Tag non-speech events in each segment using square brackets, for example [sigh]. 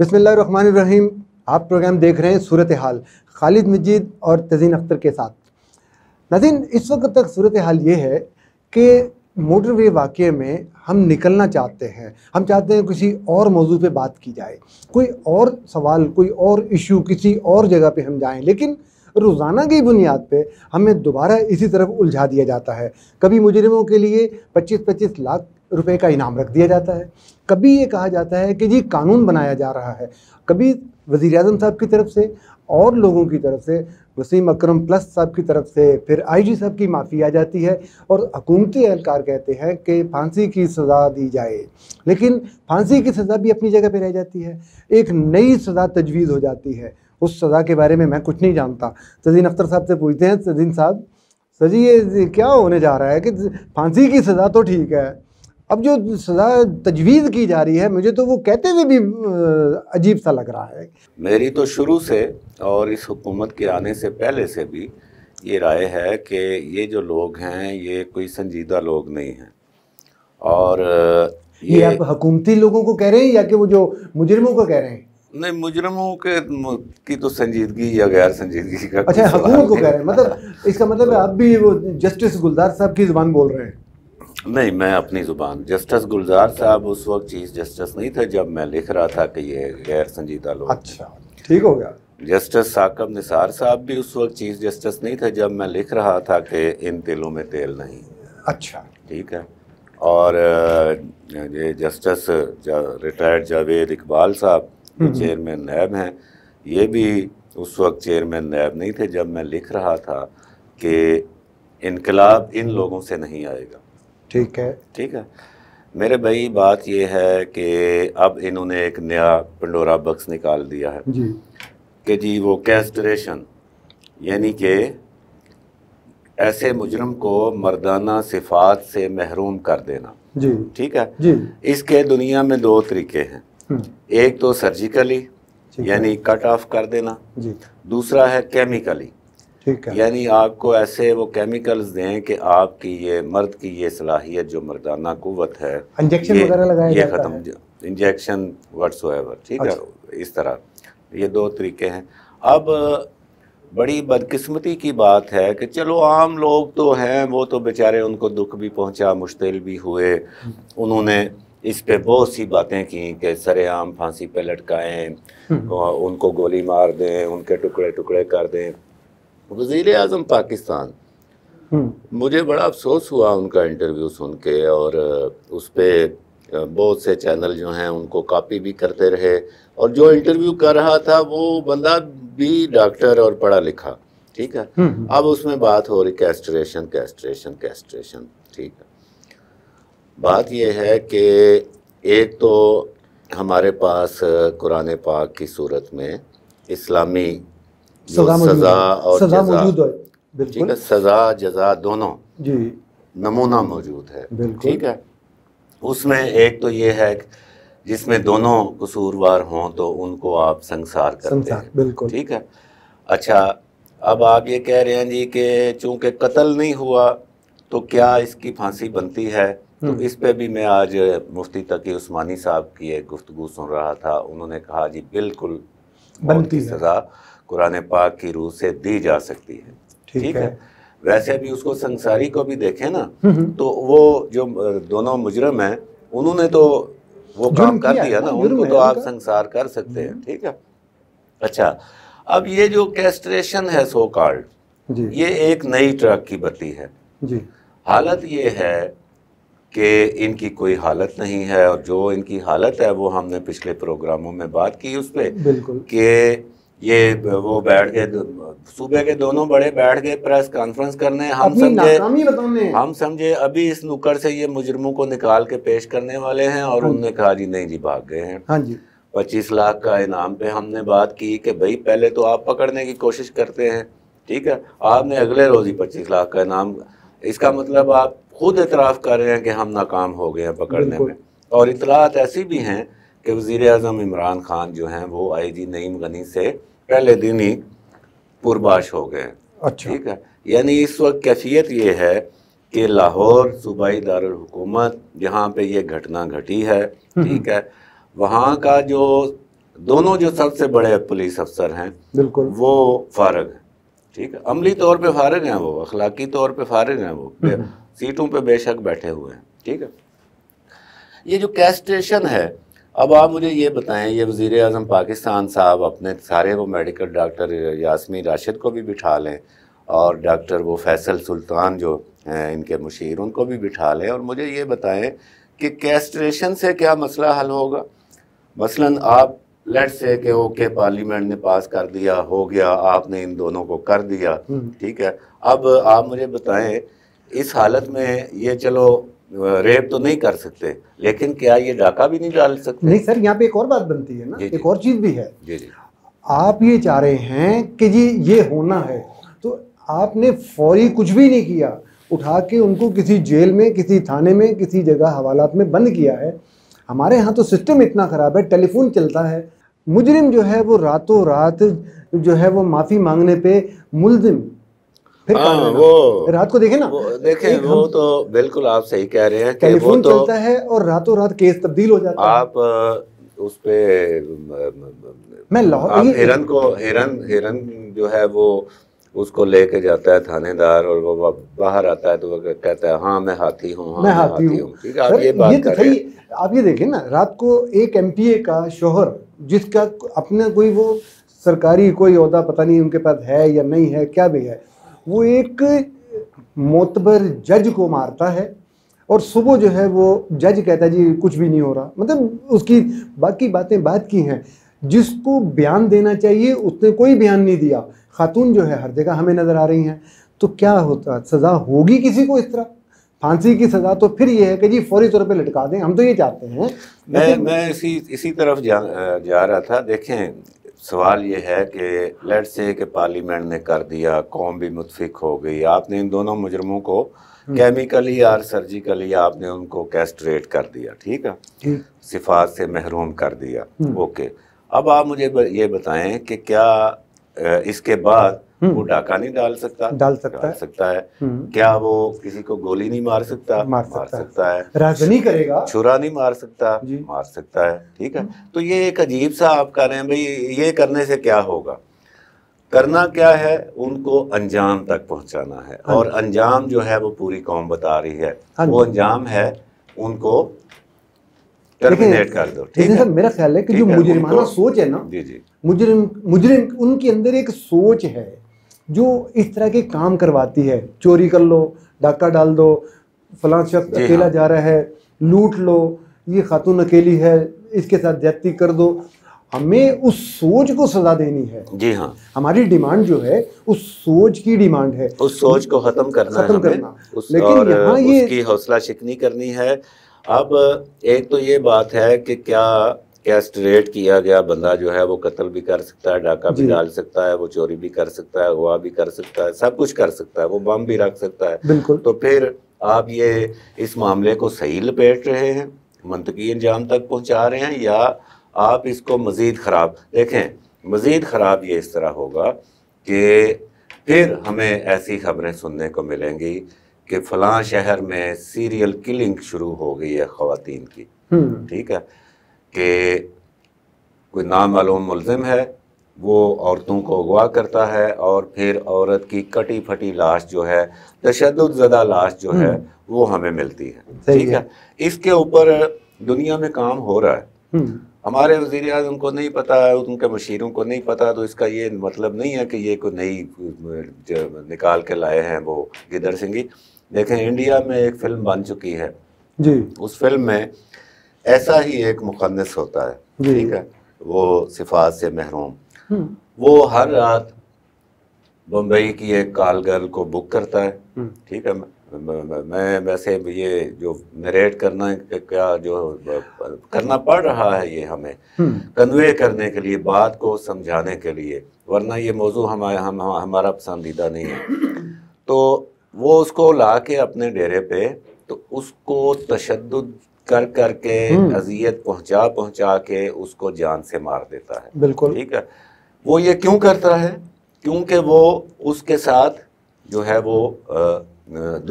बसमीम आप प्रोग्राम देख रहे हैं सूरत हाल खालिद मजीद और तजीन अख्तर के साथ नजीन इस वक्त तक सूरत हाल ये है कि मोटरवे वाक़े में हम निकलना चाहते हैं हम चाहते हैं किसी और मौजू पे बात की जाए कोई और सवाल कोई और इशू किसी और जगह पे हम जाएं लेकिन रोज़ाना की बुनियाद पे हमें दोबारा इसी तरफ उलझा दिया जाता है कभी मुजरमों के लिए 25-25 लाख रुपए का इनाम रख दिया जाता है कभी ये कहा जाता है कि जी कानून बनाया जा रहा है कभी वज़ी अजम साहब की तरफ से और लोगों की तरफ से वसीम अकरम प्लस साहब की तरफ से फिर आईजी साहब की माफ़ी आ जाती है और हकूमती एहलकार कहते हैं कि फांसी की सज़ा दी जाए लेकिन फांसी की सज़ा भी अपनी जगह पर रह जाती है एक नई सज़ा तजवीज़ हो जाती है उस सज़ा के बारे में मैं कुछ नहीं जानता तजीन अख्तर साहब से पूछते हैं तजीन साहब सर जी ये क्या होने जा रहा है कि फांसी की सज़ा तो ठीक है अब जो सजा तजवीज़ की जा रही है मुझे तो वो कहते हुए भी अजीब सा लग रहा है मेरी तो शुरू से और इस हुकूमत के आने से पहले से भी ये राय है कि ये जो लोग हैं ये कोई संजीदा लोग नहीं हैं और ये, ये आप हकूमती लोगों को कह रहे हैं या कि वो जो मुजरमों को कह रहे हैं नहीं मुजरमों के की तो संजीदगी या गैर संजीदगी का अच्छा हकूमत को कह रहे हैं मतलब इसका मतलब तो, आप भी वो जस्टिस गुलदार साहब की जबान बोल रहे हैं नहीं मैं अपनी ज़ुबान जस्टिस गुलजार साहब उस वक्त चीफ जस्टिस नहीं थे जब मैं लिख रहा था कि ये गैर संजीदा लोग अच्छा ठीक हो गया जस्टिस साकब निसार साहब भी उस वक्त चीफ जस्टिस नहीं थे जब मैं लिख रहा था कि इन तेलों में तेल नहीं अच्छा ठीक है और ये जस्टिस रिटायर्ड जावेद इकबाल साहब हम्म। चेयरमैन नैब हैं ये भी उस वक्त चेयरमैन नैब नहीं थे जब मैं लिख रहा था कि इनकलाब इन लोगों से नहीं आएगा ठीक है ठीक है मेरे भाई बात यह है कि अब इन्होंने एक नया पंडोरा बक्स निकाल दिया है जी कि जी वो कैस्ट्रेशन यानी कि ऐसे मुजरम को मर्दाना सिफात से महरूम कर देना जी ठीक है जी इसके दुनिया में दो तरीके हैं हम्म। एक तो सर्जिकली यानी कट ऑफ कर देना जी दूसरा है केमिकली ठीक है यानी आपको ऐसे वो केमिकल्स दें कि आपकी ये मर्द की ये सलाहियत जो मर्दाना कुत है इंजेक्शन वगैरह लगाया ये ख़त्म इंजेक्शन वट्स ठीक है अच्छा। इस तरह ये दो तरीके हैं अब बड़ी बदकिस्मती की बात है कि चलो आम लोग तो हैं वो तो बेचारे उनको दुख भी पहुंचा मुश्तिल भी हुए हम्म। उन्होंने इस पे बहुत सी बातें की कि सरेआम फांसी पे लटकाएं हम्म। उनको गोली मार दें उनके टुकड़े टुकड़े कर दें वजीर अजम पाकिस्तान हम्म। मुझे बड़ा अफसोस हुआ उनका इंटरव्यू सुन के और उस पर बहुत से चैनल जो हैं उनको कॉपी भी करते रहे और जो इंटरव्यू कर रहा था वो बंदा भी डॉक्टर और पढ़ा लिखा ठीक है हम्म, हम्म। अब उसमें बात हो रही कैस्ट्रेशन कैस्ट्रेशन कैस्ट्रेशन ठीक है बात यह है कि एक तो हमारे पास कुरान पाक की सूरत में इस्लामी सजा सजा मौजूद है सजा जजा दोनों जी नमूना मौजूद है ठीक है उसमें एक तो ये है जिसमें दोनों कसूरवार हों तो उनको आप संसार करते संसार, हैं बिल्कुल ठीक है अच्छा अब आप ये कह रहे हैं जी कि चूंकि कत्ल नहीं हुआ तो क्या इसकी फांसी बनती है तो हम्म। इस पे भी मैं आज मुफ्ती तकी उस्मानी साहब की एक गुफ्तगु सुन रहा था उन्होंने कहा जी बिल्कुल बनती सज़ा कुरान पाक की रूह से दी जा सकती है ठीक, है।, वैसे भी उसको संसारी को भी देखें ना हम्म, हम्म। तो वो जो दोनों मुजरम हैं उन्होंने तो वो काम कर दिया ना उनको तो आप संसार कर सकते हैं हम्म। ठीक है अच्छा अब ये जो कैस्ट्रेशन है सो कार्ड ये एक नई ट्रक की बत्ती है जी हालत ये है कि इनकी कोई हालत नहीं है और जो इनकी हालत है वो हमने पिछले प्रोग्रामों में बात की उस पर ये वो बैठ के सूबे के दोनों बड़े बैठ गए प्रेस कॉन्फ्रेंस करने हम समझे हम समझे अभी इस नुक्कड़ से ये मुजरमों को निकाल के पेश करने वाले हैं और हाँ उन्होंने कहा जी नहीं जी भाग गए हैं हाँ जी पच्चीस लाख का इनाम पे हमने बात की कि भाई पहले तो आप पकड़ने की कोशिश करते हैं ठीक है आपने अगले रोज ही पच्चीस लाख का इनाम इसका मतलब आप खुद इतराफ़ कर रहे हैं कि हम नाकाम हो गए हैं पकड़ने में और इतलात ऐसी भी हैं कि वजीर अजम इमरान ख़ान जो हैं वो आई जी नईम गनी से पहले दिन ही पुरबाश हो गए अच्छा। ठीक है यानी इस वक्त कैफियत ये है कि लाहौर सूबाई दारकूमत जहाँ पे ये घटना घटी है हम्म। ठीक है वहाँ का जो दोनों जो सबसे बड़े पुलिस अफसर हैं बिल्कुल वो फारग हैं ठीक है अमली तौर पे फारग हैं वो अखलाकी तौर पे फारग हैं वो हम्म। सीटों पे बेशक बैठे हुए हैं ठीक है ये जो कैस्ट्रेशन है अब आप मुझे ये बताएं ये वज़ी अजम पाकिस्तान साहब अपने सारे वो मेडिकल डॉक्टर यासमी राशिद को भी बिठा लें और डॉक्टर वो फैसल सुल्तान जो हैं इनके मुशीर उनको भी बिठा लें और मुझे ये बताएं कि कैस्ट्रेशन से क्या मसला हल होगा मसलन आप लेट से के ओके पार्लियामेंट ने पास कर दिया हो गया आपने इन दोनों को कर दिया हम्म। ठीक है अब आप मुझे बताएं इस हालत में ये चलो रेप तो नहीं कर सकते लेकिन क्या ये डाका भी नहीं डाल सकते नहीं सर यहाँ पे एक और बात बनती है ना एक और चीज़ भी है जी जी आप ये चाह रहे हैं कि जी ये होना है तो आपने फौरी कुछ भी नहीं किया उठा के उनको किसी जेल में किसी थाने में किसी जगह हवालात में बंद किया है हमारे यहाँ तो सिस्टम इतना ख़राब है टेलीफोन चलता है मुजरिम जो है वो रातों रात जो है वो माफ़ी मांगने पे मुलजिम फिर आ, हाँ, वो रात को देखे ना देखे वो तो बिल्कुल आप सही कह रहे हैं तो चलता है और रातों रात केस तब्दील हो जाता आप उस पे मैं आप हिरन को हिरन हिरन जो है वो उसको लेके जाता है थानेदार और वो बाहर आता है तो वो कहता है हाँ मैं हाथी हूँ हाँ, मैं हाथी हूँ आप ये ये तो आप ये देखें ना रात को एक एमपीए का शोहर जिसका अपना कोई वो सरकारी कोई अहदा पता नहीं उनके पास है या नहीं है क्या भी है वो एक मोतबर जज को मारता है और सुबह जो है वो जज कहता है जी कुछ भी नहीं हो रहा मतलब उसकी बाकी बातें बात की हैं जिसको बयान देना चाहिए उसने कोई बयान नहीं दिया खातून जो है हर जगह हमें नज़र आ रही हैं तो क्या होता सज़ा होगी किसी को इस तरह फांसी की सज़ा तो फिर ये है कि जी फौरी तौर पे लटका दें हम तो ये चाहते हैं मैं मैं इसी इसी तरफ जा जा रहा था देखें सवाल ये है कि लेट से कि पार्लियामेंट ने कर दिया कौम भी मुतफिक हो गई आपने इन दोनों मुजरमों को केमिकली हम्म। और सर्जिकली आपने उनको कैस्ट्रेट कर दिया ठीक है सिफात से महरूम कर दिया ओके हम्म। अब आप मुझे ये बताएं कि क्या इसके बाद हम्म। वो डाका नहीं डाल सकता डाल सकता डाल सकता है हम्म। क्या वो किसी को गोली नहीं मार सकता मार सकता, मार सकता है नहीं करेगा छुरा नहीं मार सकता मार सकता है ठीक है हम्म। तो ये एक अजीब सा आप कह रहे हैं भाई ये करने से क्या होगा करना क्या है उनको अंजाम तक पहुंचाना है हाँ और अंजाम जो है वो पूरी कौम बता रही है हाँ वो अंजाम है उनको टर्मिनेट कर दो ठीक है मेरा ख्याल है कि जो मुजरिमाना सोच है ना जी जी मुजरिम मुजरिम उनके अंदर एक सोच है जो इस तरह के काम करवाती है चोरी कर लो डाका डाल दो फला शख्स अकेला हाँ। जा रहा है लूट लो ये खातून अकेली है इसके साथ ज्यादती कर दो हमें उस सोच को सजा देनी है जी हाँ हमारी डिमांड जो है उस सोच की डिमांड है उस सोच को खत्म करना खत्म करना उस लेकिन यहाँ ये हौसला शिकनी करनी है अब एक तो ये बात है कि क्या कैस्ट्रेट किया गया बंदा जो है वो कत्ल भी कर सकता है डाका भी डाल सकता है वो चोरी भी कर सकता है अगवा भी कर सकता है सब कुछ कर सकता है वो बम भी रख सकता है बिल्कुल तो फिर आप ये इस मामले को सही लपेट रहे हैं मंतकी अंजाम तक पहुंचा रहे हैं या आप इसको मज़ीद ख़राब देखें मज़ीद ख़राब ये इस तरह होगा कि फिर हमें ऐसी खबरें सुनने को मिलेंगी कि फला शहर में सीरियल किलिंग शुरू हो गई है ख़वातीन की हम्म। ठीक है कि कोई नामालूम मुलम है वो औरतों को अगवा करता है और फिर औरत की कटी फटी लाश जो है तशद ज़दा लाश जो है हम्म। वो हमें मिलती है ठीक है इसके ऊपर दुनिया में काम हो रहा है हम्म। हमारे वजीर अजम को नहीं पता उनके मशीरों को नहीं पता तो इसका ये मतलब नहीं है कि ये कोई नई निकाल के लाए हैं वो गिदर सिंह देखें इंडिया में एक फिल्म बन चुकी है जी उस फिल्म में ऐसा ही एक मुखनस होता है ठीक है वो सिफात से महरूम हम्म। वो हर रात बम्बई की एक कॉल गर्ल को बुक करता है हम्म। ठीक है मैं वैसे ये जो नरेट करना क्या जो करना पड़ रहा है ये हमें कन्वे हम्म। करने के लिए बात को समझाने के लिए वरना ये मौजू हम, हम, हमारा पसंदीदा नहीं है तो वो उसको ला के अपने डेरे पे तो उसको तशद कर कर के हम्म। अजियत पहुंचा पहुंचा के उसको जान से मार देता है बिल्कुल ठीक है वो ये क्यों करता है क्योंकि वो उसके साथ जो है वो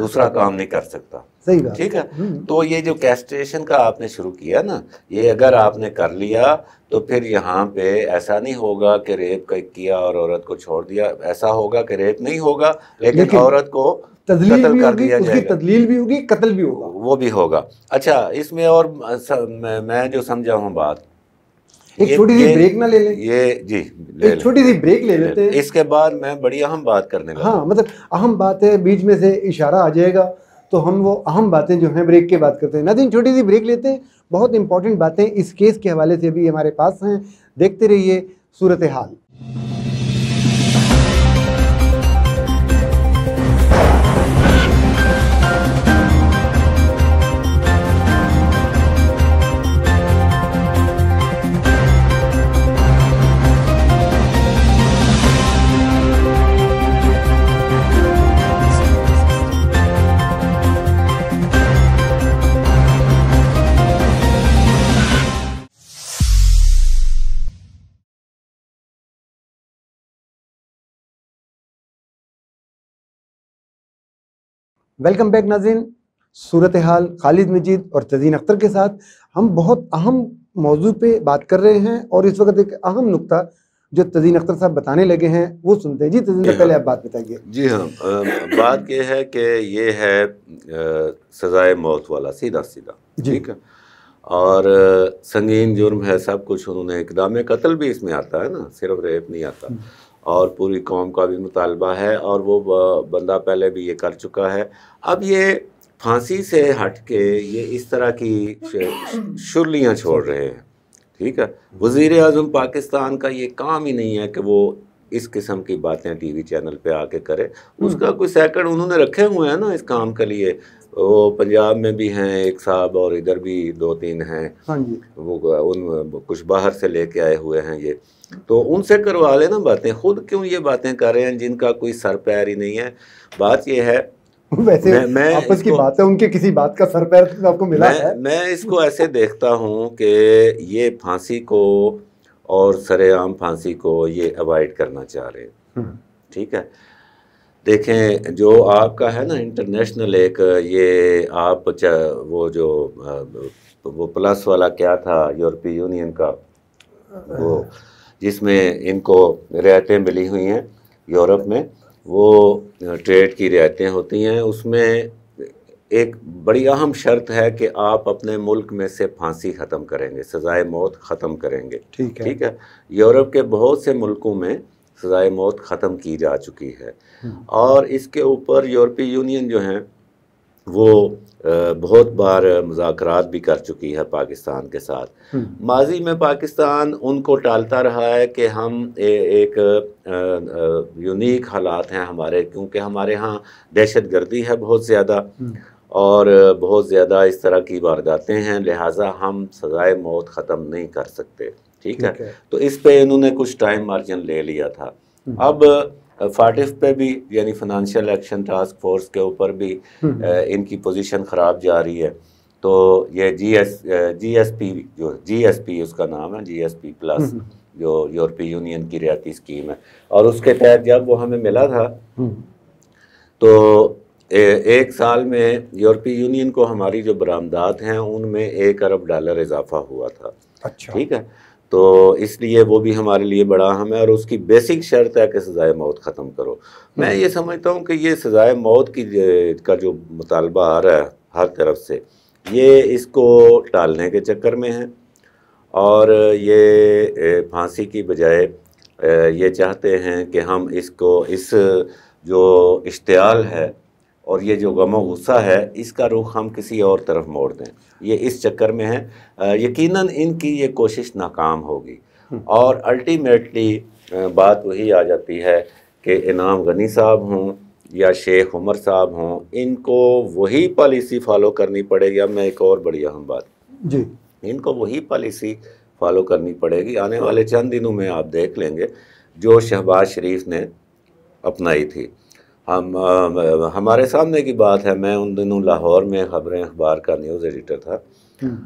दूसरा काम नहीं कर सकता सही बात ठीक है हम्म। तो ये जो कैस्ट्रेशन का आपने शुरू किया ना ये अगर आपने कर लिया तो फिर यहाँ पे ऐसा नहीं होगा कि रेप किया और औरत को छोड़ दिया ऐसा होगा कि रेप नहीं होगा लेकिन, लेकिन औरत को तदलील भी होगी तदलील भी होगी कत्ल भी होगा वो भी होगा अच्छा इसमें और मैं जो समझा हूँ बात एक छोटी सी ब्रेक ना ले लें ये जी ले एक छोटी सी ब्रेक ले, ले लेते हैं इसके बाद मैं बड़ी अहम बात करने लगा हाँ मतलब अहम बात है बीच में से इशारा आ जाएगा तो हम वो अहम बातें जो हैं ब्रेक के बात करते हैं ना दिन छोटी सी ब्रेक लेते हैं बहुत इंपॉर्टेंट बातें इस केस के हवाले से भी हमारे पास हैं देखते रहिए सूरत हाल वेलकम बैक नाजिन सूरत हाल खालिद मजीद और तजीन अख्तर के साथ हम बहुत अहम मौजू पे बात कर रहे हैं और इस वक्त एक अहम नुकता जो तजीन अख्तर साहब बताने लगे हैं वो सुनते हैं जी तजीन हाँ, पहले आप बात बताइए जी हाँ बात यह है कि ये है सजाए मौत वाला सीधा सीधा ठीक है और संगीन जुर्म है सब कुछ उन्होंने इकदाम कत्ल भी इसमें आता है ना सिर्फ रेप नहीं आता हम्म। और पूरी कौम का भी मुतालबा है और वो बंदा पहले भी ये कर चुका है अब ये फांसी से हट के ये इस तरह की शुरलियाँ छोड़ रहे हैं ठीक है वज़ी अजम पाकिस्तान का ये काम ही नहीं है कि वो इस किस्म की बातें टीवी चैनल पे आके करे हम्म। उसका कोई सैकड़ उन्होंने रखे हुए हैं ना इस काम के लिए वो पंजाब में भी हैं एक साहब और इधर भी दो तीन हैं हाँ जी वो उन कुछ बाहर से लेके आए हुए हैं ये तो उनसे करवा लेना बातें खुद क्यों ये बातें कर रहे हैं जिनका कोई सर पैर ही नहीं है बात ये है [laughs] वैसे मैं, मैं आपस की बात है उनके किसी बात का सर पैर तो आपको मिला मैं, है मैं इसको ऐसे देखता हूँ कि ये फांसी को और सरेआम फांसी को ये अवॉइड करना चाह रहे हैं हम्म। ठीक है देखें जो आपका है ना इंटरनेशनल एक ये आप वो जो वो प्लस वाला क्या था यूरोपीय यूनियन का वो जिसमें इनको रियायतें मिली हुई हैं यूरोप में वो ट्रेड की रियायतें होती हैं उसमें एक बड़ी अहम शर्त है कि आप अपने मुल्क में से फांसी ख़त्म करेंगे सज़ाए मौत ख़त्म करेंगे ठीक है ठीक है यूरोप के बहुत से मुल्कों में सज़ाए मौत ख़त्म की जा चुकी है हम्म। और इसके ऊपर यूरोपीय यूनियन जो हैं वो बहुत बार मुजाकर भी कर चुकी है पाकिस्तान के साथ हम्म। माजी में पाकिस्तान उनको टालता रहा है कि हम ए, एक यूनिक हालात हैं हमारे क्योंकि हमारे यहाँ दहशत गर्दी है बहुत ज़्यादा हम्म। और बहुत ज़्यादा इस तरह की वारदातें हैं लिहाजा हम सज़ाए मौत ख़त्म नहीं कर सकते ठीक है? है तो इस पर इन्होंने कुछ टाइम मार्जिन ले लिया था हम्म। अब फाटिफ पे भी यानी फाइनेंशियल एक्शन टास्क फोर्स के ऊपर भी हम्म। इनकी पोजीशन ख़राब जा रही है तो ये G S G S P जो जी एस पी उसका नाम है जी एस पी प्लस जो यूरोपीय यूनियन की रियाती स्कीम है और उसके तहत जब वो हमें मिला था हम्म। तो ए, एक साल में यूरोपीय यूनियन को हमारी जो बरामदात हैं उनमें एक अरब डॉलर इजाफा हुआ था अच्छा ठीक है तो इसलिए वो भी हमारे लिए बड़ा अहम है और उसकी बेसिक शर्त है कि सज़ाए मौत ख़त्म करो मैं ये समझता हूँ कि ये सज़ाए मौत की का जो मुतालबा आ रहा है हर तरफ से ये इसको टालने के चक्कर में है और ये फांसी की बजाय ये चाहते हैं कि हम इसको इस जो इश्तियाल है और ये जो गमो गुस्सा है इसका रुख हम किसी और तरफ मोड़ दें ये इस चक्कर में है यकीनन इनकी ये कोशिश नाकाम होगी हम्म। और अल्टीमेटली बात वही आ जाती है कि इनाम गनी साहब हों या शेख उमर साहब हों इनको वही पॉलिसी फॉलो करनी पड़ेगी अब मैं एक और बड़ी अहम बात जी इनको वही पॉलिसी फॉलो करनी पड़ेगी आने वाले चंद दिनों में आप देख लेंगे जो शहबाज शरीफ ने अपनाई थी हम आ, हमारे सामने की बात है मैं उन दिनों लाहौर में ख़बरें अखबार का न्यूज़ एडिटर था हम्म।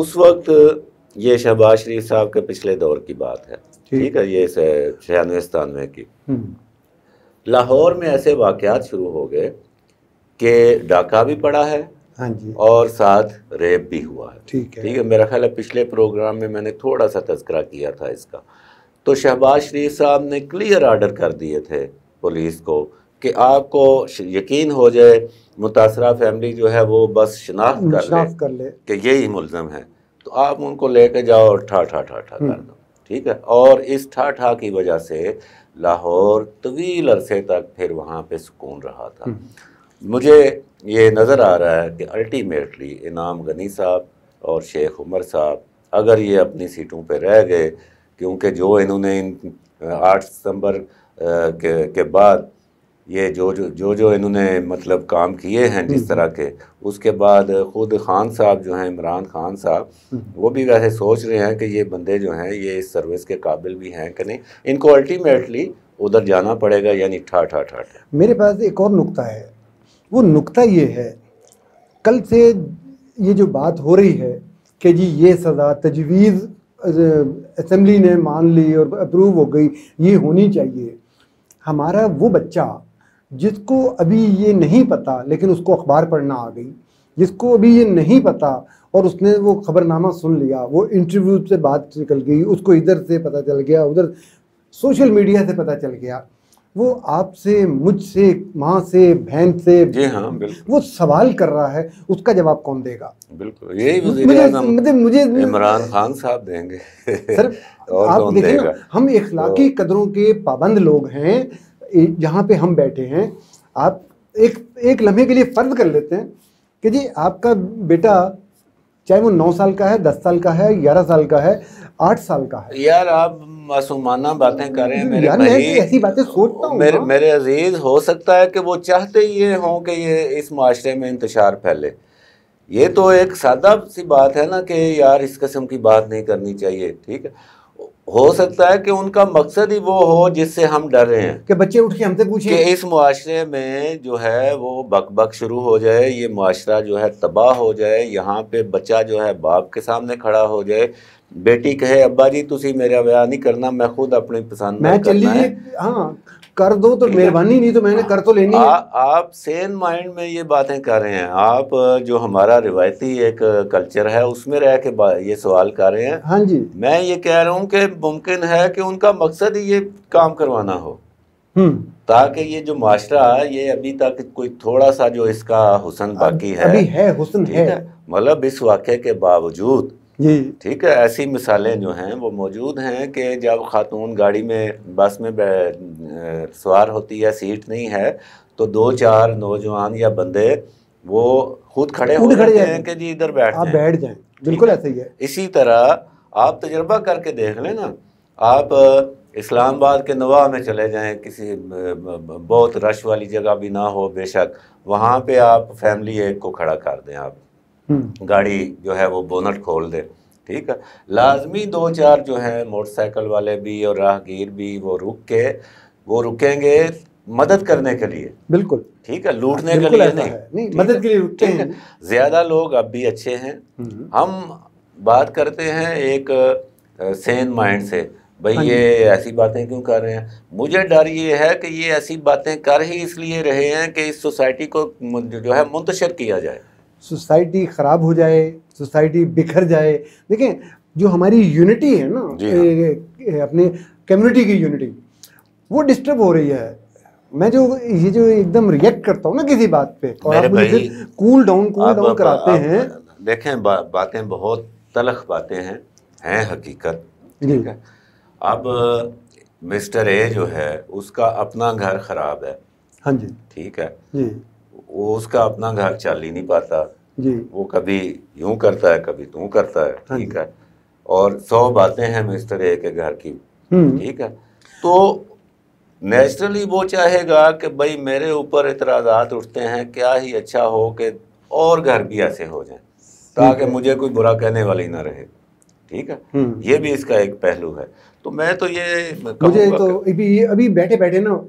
उस वक्त ये शहबाज शरीफ साहब के पिछले दौर की बात है ठीक है ये छियानवे सतानवे की हम्म। लाहौर में ऐसे वाकयात शुरू हो गए कि डाका भी पड़ा है हाँ जी और साथ रेप भी हुआ है ठीक है ठीक है मेरा ख्याल है पिछले प्रोग्राम में मैंने थोड़ा सा तस्करा किया था इसका तो शहबाज शरीफ साहब ने क्लियर आर्डर कर दिए थे पुलिस को कि आपको यकीन हो जाए मुतासरा फैमिली जो है वो बस शनाख्त कर, ले, कर ले कि यही मुलम है तो आप उनको लेके जाओ और ठा ठा ठा ठा कर हम्म। दो ठीक है और इस ठा ठा की वजह से लाहौर तवील अरसे तक फिर वहाँ पे सुकून रहा था हम्म। मुझे ये नज़र आ रहा है कि अल्टीमेटली इनाम गनी साहब और शेख उमर साहब अगर ये अपनी सीटों पे रह गए क्योंकि जो इन्होंने इन आठ सितंबर के, के बाद ये जो जो जो जो इन्होंने मतलब काम किए हैं जिस हम्म। तरह के उसके बाद ख़ुद खान साहब जो हैं इमरान खान साहब हम्म। वो भी वैसे सोच रहे हैं कि ये बंदे जो हैं ये इस सर्विस के काबिल भी हैं कि नहीं इनको अल्टीमेटली उधर जाना पड़ेगा यानी ठा ठा ठा मेरे पास एक और नुकता है वो नुकता ये है कल से ये जो बात हो रही है कि जी ये सज़ा तजवीज़ असम्बली ने मान ली और अप्रूव हो गई ये होनी चाहिए हमारा वो बच्चा जिसको अभी ये नहीं पता लेकिन उसको अखबार पढ़ना आ गई जिसको अभी ये नहीं पता और उसने वो खबरनामा सुन लिया वो इंटरव्यू से बात निकल गई उसको इधर से पता चल गया उधर सोशल मीडिया से पता चल गया वो आपसे मुझसे माँ से बहन से जी हाँ बिल्कुल वो सवाल कर रहा है उसका जवाब कौन देगा बिल्कुल यही मुझे मतलब मुझे इमरान खान साहब देंगे सर [laughs] आप देखें हम इखलाकी तो कदरों के पाबंद लोग हैं जहाँ पे हम बैठे हैं आप एक एक लम्हे के लिए फ़र्ज कर लेते हैं कि जी आपका बेटा चाहे वो नौ साल का है दस साल का है ग्यारह साल का है आठ साल का है यार आप मासूमाना बातें कर रहे हैं मेरे यार ऐसी बातें सोचता हूँ मेरे मेरे अजीज हो सकता है कि वो चाहते ये हों कि ये इस माशरे में इंतजार फैले ये तो एक सादा सी बात है ना कि यार इस कस्म की बात नहीं करनी चाहिए ठीक है हो सकता है कि उनका मकसद ही वो हो जिससे हम डर रहे हैं कि बच्चे उठ के हमसे पूछे कि इस मुआरे में जो है वो बक बक शुरू हो जाए ये मुआरा जो है तबाह हो जाए यहाँ पे बच्चा जो है बाप के सामने खड़ा हो जाए बेटी कहे अब्बा जी तुम मेरा ब्याह नहीं करना मैं खुद अपनी पसंद मैं चली हाँ कर दो तो मेहरबानी नहीं तो मैंने कर तो लेनी आ, है आप सेन माइंड में ये बातें कर रहे हैं आप जो हमारा रिवायती एक कल्चर है उसमें रह के ये सवाल कर रहे हैं हाँ जी मैं ये कह रहा हूँ कि मुमकिन है कि उनका मकसद ही ये काम करवाना हो हम्म। ताकि ये जो माशरा ये अभी तक कोई थोड़ा सा जो इसका हुसन बाकी है अभी है हुसन है मतलब इस वाक्य के बावजूद जी ठीक है ऐसी मिसालें जो हैं वो मौजूद हैं कि जब खातून गाड़ी में बस में सवार होती है सीट नहीं है तो दो चार नौजवान या बंदे वो खुद खड़े हो खड़े हैं कि जी इधर बैठ आप बैठ जाएं बिल्कुल ऐसे ही है इसी तरह आप तजर्बा करके देख लें ना आप इस्लामाबाद के नवा में चले जाएं किसी बहुत रश वाली जगह भी ना हो बेशक वहाँ पे आप फैमिली एक को खड़ा कर दें आप हम्म। गाड़ी जो है वो बोनट खोल दे ठीक है लाजमी दो चार जो हैं मोटरसाइकिल वाले भी और राहगीर भी वो रुक के वो रुकेंगे मदद करने के लिए बिल्कुल ठीक है लूटने के लिए नहीं, नहीं मदद के लिए रुकते हैं ज्यादा लोग अब भी अच्छे हैं हम्म। हम बात करते हैं एक सेन माइंड से भाई हाँ ये ऐसी बातें क्यों कर रहे हैं मुझे डर ये है कि ये ऐसी बातें कर ही इसलिए रहे हैं कि इस सोसाइटी को जो है मुंतशर किया जाए सोसाइटी खराब हो जाए सोसाइटी बिखर जाए देखें जो हमारी यूनिटी है ना हाँ। अपने कम्युनिटी की यूनिटी वो डिस्टर्ब हो रही है मैं जो ये जो एकदम रिएक्ट करता हूँ ना किसी बात पे और आप मुझे कूल डाउन कूल डाउन कराते आप, हैं देखें बा, बातें बहुत तलख बातें हैं हैं हकीकत ठीक है अब मिस्टर ए जो है उसका अपना घर खराब है हाँ जी ठीक है जी वो उसका अपना घर चल ही नहीं पाता जी वो कभी यूं करता है कभी तू करता है हाँ ठीक है और सौ बातें हैं मिस्टर एक के घर की हम्म। ठीक है तो नेचुरली वो चाहेगा कि भाई मेरे ऊपर इतराज़ात उठते हैं क्या ही अच्छा हो कि और घर भी ऐसे हो जाए ताकि मुझे कोई बुरा कहने वाली ना रहे ठीक है हम्म। ये भी इसका एक पहलू है तो मैं तो ये मुझे तो अभी अभी बैठे बैठे ना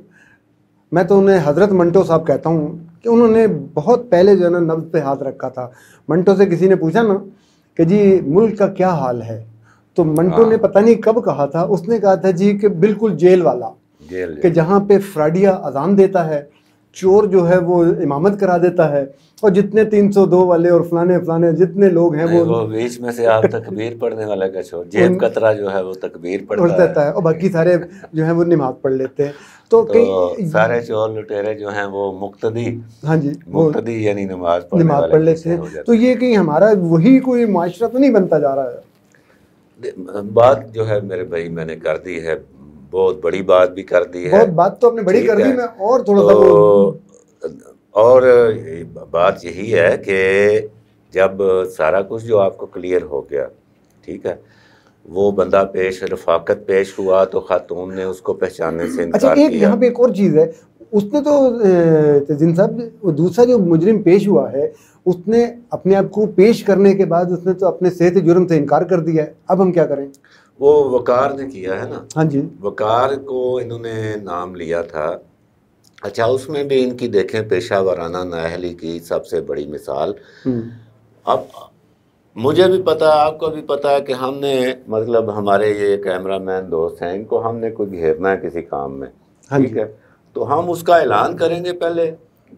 मैं तो उन्हें हज़रत मंटो साहब कहता हूँ कि उन्होंने बहुत पहले जो है ना नब्ज पे हाथ रखा था मंटो से किसी ने पूछा ना कि जी मुल्क का क्या हाल है तो मंटो ने हाँ। पता नहीं कब कहा था उसने कहा था जी कि बिल्कुल जेल वाला जेल कि जहाँ पे फ्राडिया अजान देता है चोर जो है वो इमामत करा देता है और जितने 302 वाले और फलाने फलाने जितने लोग हैं वो, वो बीच में से आप तकबीर पढ़ने वाला का छोर जेब कतरा जो है वो तकबीर पढ़ता है।, है और बाकी सारे जो है वो नमाज पढ़ लेते हैं तो, तो सारे चोर लुटेरे जो हैं वो मुक्तदी हाँ जी मुक्तदी यानी नमाज पढ़ने नमाज पढ़ लेते हैं तो ये कहीं हमारा वही कोई माशरा तो नहीं बनता जा रहा है बात जो है मेरे भाई मैंने कर दी है बहुत बड़ी बात भी कर दी है बात तो आपने बड़ी कर दी मैं और थोड़ा तो सा और बात यही है कि जब सारा कुछ जो आपको क्लियर हो गया ठीक है वो बंदा पेश रफाकत पेश हुआ तो खातून ने उसको पहचानने से अच्छा, एक यहाँ पे एक और चीज़ है उसने तो तजिन साहब दूसरा जो मुजरिम पेश हुआ है उसने अपने आप को पेश करने के बाद उसने तो अपने सेहत जुर्म से इनकार कर दिया है अब हम क्या करें वो वकार ने किया है ना हाँ जी वकार को इन्होंने नाम लिया था अच्छा उसमें भी इनकी देखें पेशा वाराना नाहली की सबसे बड़ी मिसाल हम्म। अब मुझे भी पता है आपको भी पता है कि हमने मतलब हमारे ये कैमरामैन दोस्त हैं इनको हमने कोई घेरना है किसी काम में हाँ ठीक है तो हम उसका ऐलान करेंगे पहले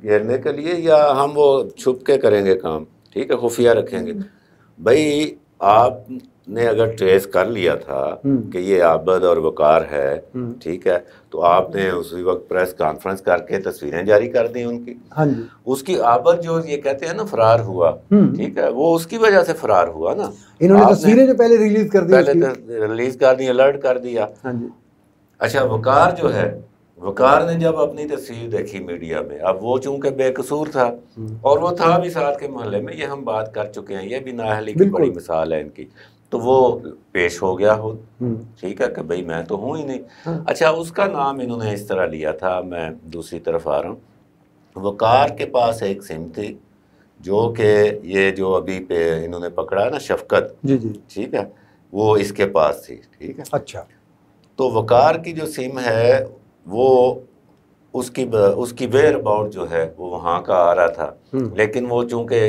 घेरने के लिए या हम वो छुप के करेंगे काम ठीक है खुफिया रखेंगे हम्म। भाई आप ने अगर ट्रेस कर लिया था हम्म। कि ये आबद और वकार है हम्म। ठीक है तो आपने उसी वक्त प्रेस कॉन्फ्रेंस करके तस्वीरें जारी कर दी उनकी हाँ जी। उसकी आबद जो ये कहते हैं ना फरार हुआ हम्म। ठीक है वो उसकी वजह से फरार हुआ ना इन्होंने तस्वीरें जो पहले रिलीज कर दी पहले रिलीज तो कर दी अलर्ट कर दिया हाँ जी। अच्छा वकार जो है वकार ने जब अपनी तस्वीर देखी मीडिया में अब वो चूंकि बेकसूर था और वो था भी साथ के मोहल्ले में ये हम बात कर चुके हैं ये भी नाहली की बड़ी मिसाल है इनकी तो वो पेश हो गया हो हम्म। ठीक है कि भाई मैं तो हूँ ही नहीं हाँ। अच्छा उसका नाम इन्होंने इस तरह लिया था मैं दूसरी तरफ आ रहा हूँ वकार के पास एक सिम थी जो कि ये जो अभी पे इन्होंने पकड़ा ना शफकत जी जी ठीक है वो इसके पास थी ठीक है अच्छा तो वकार की जो सिम है वो उसकी उसकी वेयर अबाउट जो है वो वहाँ का आ रहा था हम्म। लेकिन वो चूंकि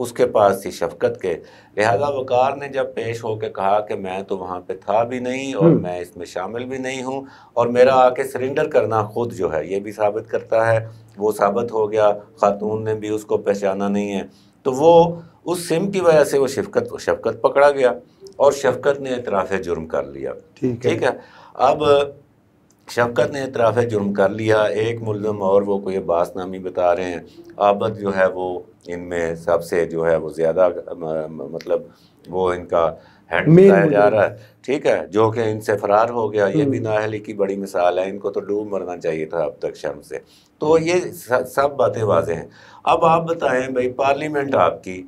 उसके पास थी शफकत के लिहाजा वकार ने जब पेश होकर कहा कि मैं तो वहाँ पे था भी नहीं और हम्म। मैं इसमें शामिल भी नहीं हूँ और मेरा आके सरेंडर करना खुद जो है ये भी साबित करता है वो साबित हो गया खातून ने भी उसको पहचाना नहीं है तो वो उस सिम की वजह से वो शफकत शफकत पकड़ा गया और शफकत ने इतराफ़ जुर्म कर लिया ठीक है, ठीक है? अब शफकत ने इतराफ़ जुर्म कर लिया एक मुलम और वो कोई अब्बास नामी बता रहे हैं आबद जो है वो इनमें सबसे जो है वो ज़्यादा मतलब वो इनका हैंड बताया जा रहा है ठीक है जो कि इनसे फरार हो गया ये भी हम्म। नाहली की बड़ी मिसाल है इनको तो डूब मरना चाहिए था अब तक शर्म से तो हम्म। ये सब बातें वाजह हैं अब आप बताएं भाई पार्लियामेंट आपकी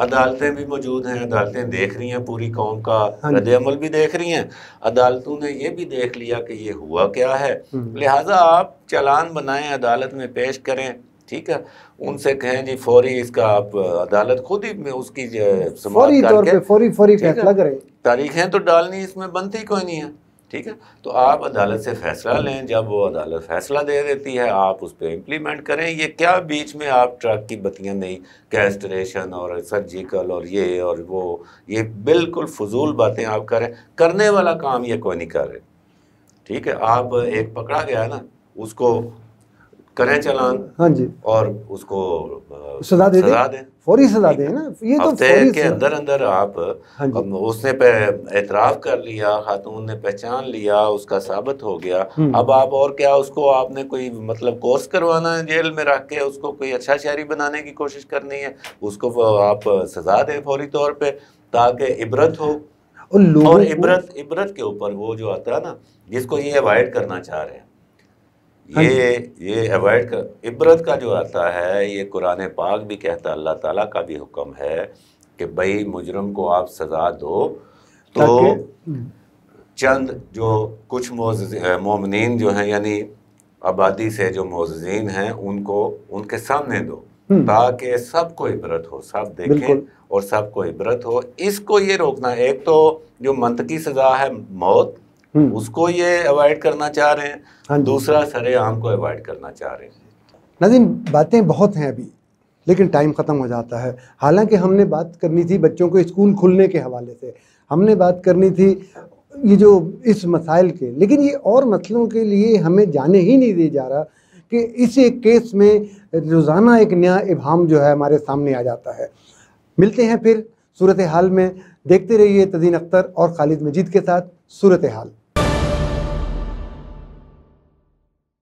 अदालतें भी मौजूद हैं अदालतें देख रही हैं पूरी कौम का रद्द हाँ अमल भी देख रही हैं अदालतों ने यह भी देख लिया कि ये हुआ क्या है हम्म। लिहाजा आप चलान बनाएं अदालत में पेश करें ठीक है उनसे कहें जी फौरी इसका आप अदालत खुद ही में उसकी फौरी फौरी फौरी फैसला करें तारीखें तो डालनी इसमें बनती कोई नहीं है ठीक है तो आप अदालत से फैसला लें जब वो अदालत फैसला दे देती है आप उस पर इम्प्लीमेंट करें ये क्या बीच में आप ट्रक की बत्तियाँ नहीं कैस्ट्रेशन और सर्जिकल और ये और वो ये बिल्कुल फजूल बातें आप करें करने वाला काम ये कोई नहीं कर रहे ठीक है आप एक पकड़ा गया ना उसको करें हाँ चलान हाँ जी और उसको सजा दे सजा दे फौरी सजा दे ना ये तो फौरी के अंदर अंदर आप हाँ उसने पे एतराफ़ कर लिया खातून ने पहचान लिया उसका साबित हो गया हम्म। अब आप और क्या उसको आपने कोई मतलब कोर्स करवाना है जेल में रख के उसको कोई अच्छा शहरी बनाने की कोशिश करनी है उसको आप सजा दें फौरी तौर पर ताकि इबरत हो और इबरत इबरत के ऊपर वो जो आता है ना जिसको ये अवॉइड करना चाह रहे हैं हाँ ये ये अवॉइड कर इबरत का जो आता है ये कुरान पाक भी कहता है अल्लाह ताला का भी हुक्म है कि भाई मुजरम को आप सज़ा दो तो हम्म। चंद जो कुछ मोमिन जो हैं यानी आबादी से जो मोजीन हैं उनको उनके सामने दो हम्म। ताकि सबको इबरत हो सब देखें और सबको इबरत हो इसको ये रोकना एक तो जो की सज़ा है मौत हम्म। उसको ये अवॉइड करना चाह रहे हैं हाँ दूसरा सरे आम को अवॉइड करना चाह रहे हैं नाजिन बातें बहुत हैं अभी लेकिन टाइम ख़त्म हो जाता है हालांकि हमने बात करनी थी बच्चों को स्कूल खुलने के हवाले से हमने बात करनी थी ये जो इस मसाइल के लेकिन ये और मसलों के लिए हमें जाने ही नहीं दिया जा रहा कि इस एक केस में रोज़ाना एक नया इबाम जो है हमारे सामने आ जाता है मिलते हैं फिर सूरत हाल में देखते रहिए तदीन अख्तर और खालिद मजीद के साथ सूरत हाल